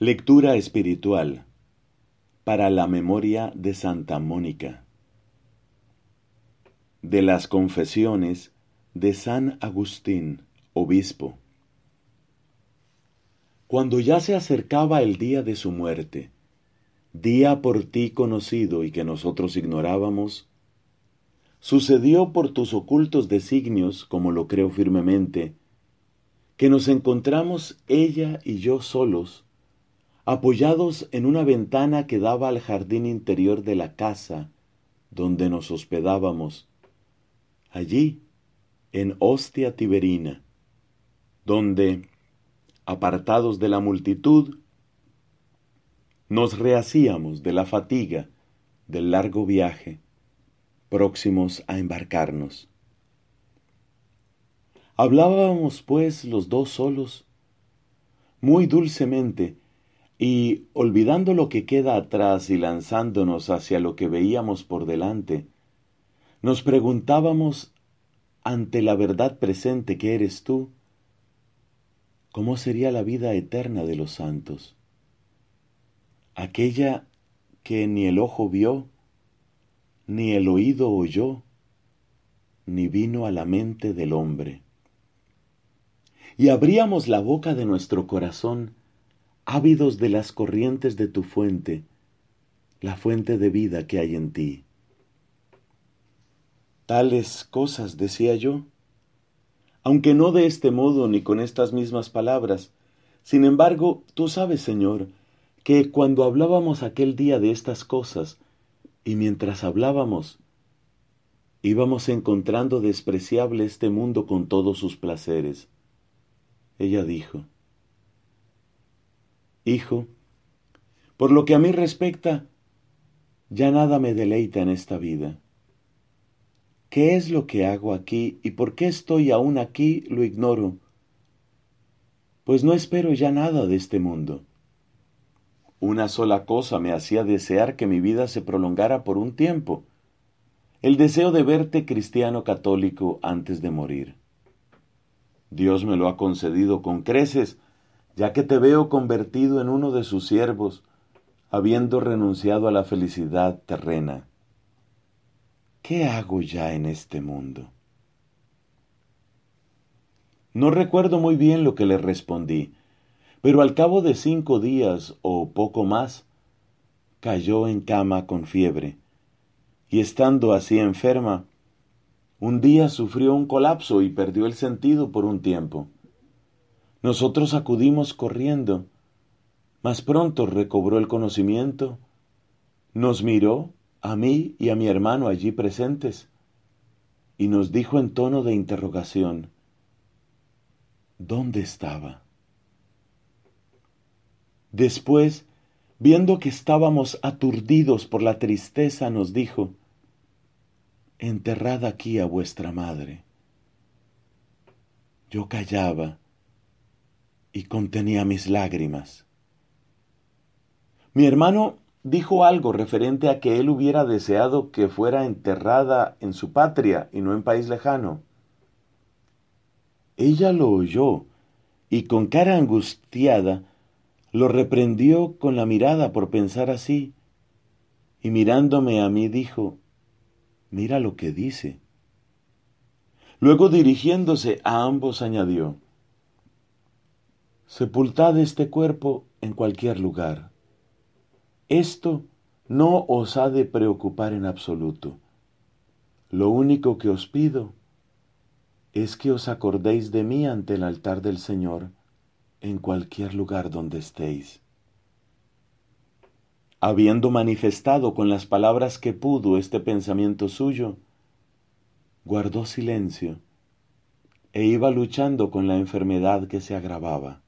Lectura espiritual para la memoria de Santa Mónica. De las confesiones de San Agustín, obispo. Cuando ya se acercaba el día de su muerte, día por ti conocido y que nosotros ignorábamos, sucedió por tus ocultos designios, como lo creo firmemente, que nos encontramos ella y yo solos, apoyados en una ventana que daba al jardín interior de la casa donde nos hospedábamos, allí, en Ostia Tiberina, donde, apartados de la multitud, nos rehacíamos de la fatiga del largo viaje, próximos a embarcarnos. Hablábamos, pues, los dos solos, muy dulcemente, y, olvidando lo que queda atrás y lanzándonos hacia lo que veíamos por delante, nos preguntábamos ante la verdad presente que eres tú, ¿cómo sería la vida eterna de los santos? Aquella que ni el ojo vio, ni el oído oyó, ni vino a la mente del hombre. Y abríamos la boca de nuestro corazón ávidos de las corrientes de tu fuente, la fuente de vida que hay en ti. Tales cosas, decía yo, aunque no de este modo ni con estas mismas palabras, sin embargo, tú sabes, Señor, que cuando hablábamos aquel día de estas cosas, y mientras hablábamos, íbamos encontrando despreciable este mundo con todos sus placeres. Ella dijo, Hijo, por lo que a mí respecta, ya nada me deleita en esta vida. ¿Qué es lo que hago aquí y por qué estoy aún aquí? Lo ignoro, pues no espero ya nada de este mundo. Una sola cosa me hacía desear que mi vida se prolongara por un tiempo, el deseo de verte cristiano católico antes de morir. Dios me lo ha concedido con creces, ya que te veo convertido en uno de sus siervos, habiendo renunciado a la felicidad terrena. ¿Qué hago ya en este mundo? No recuerdo muy bien lo que le respondí, pero al cabo de cinco días o poco más, cayó en cama con fiebre, y estando así enferma, un día sufrió un colapso y perdió el sentido por un tiempo. Nosotros acudimos corriendo. Más pronto recobró el conocimiento. Nos miró, a mí y a mi hermano allí presentes, y nos dijo en tono de interrogación, ¿dónde estaba? Después, viendo que estábamos aturdidos por la tristeza, nos dijo, enterrad aquí a vuestra madre. Yo callaba, y contenía mis lágrimas. Mi hermano dijo algo referente a que él hubiera deseado que fuera enterrada en su patria y no en país lejano. Ella lo oyó y con cara angustiada lo reprendió con la mirada por pensar así, y mirándome a mí dijo, mira lo que dice. Luego dirigiéndose a ambos añadió, sepultad este cuerpo en cualquier lugar. Esto no os ha de preocupar en absoluto. Lo único que os pido es que os acordéis de mí ante el altar del Señor en cualquier lugar donde estéis. Habiendo manifestado con las palabras que pudo este pensamiento suyo, guardó silencio e iba luchando con la enfermedad que se agravaba.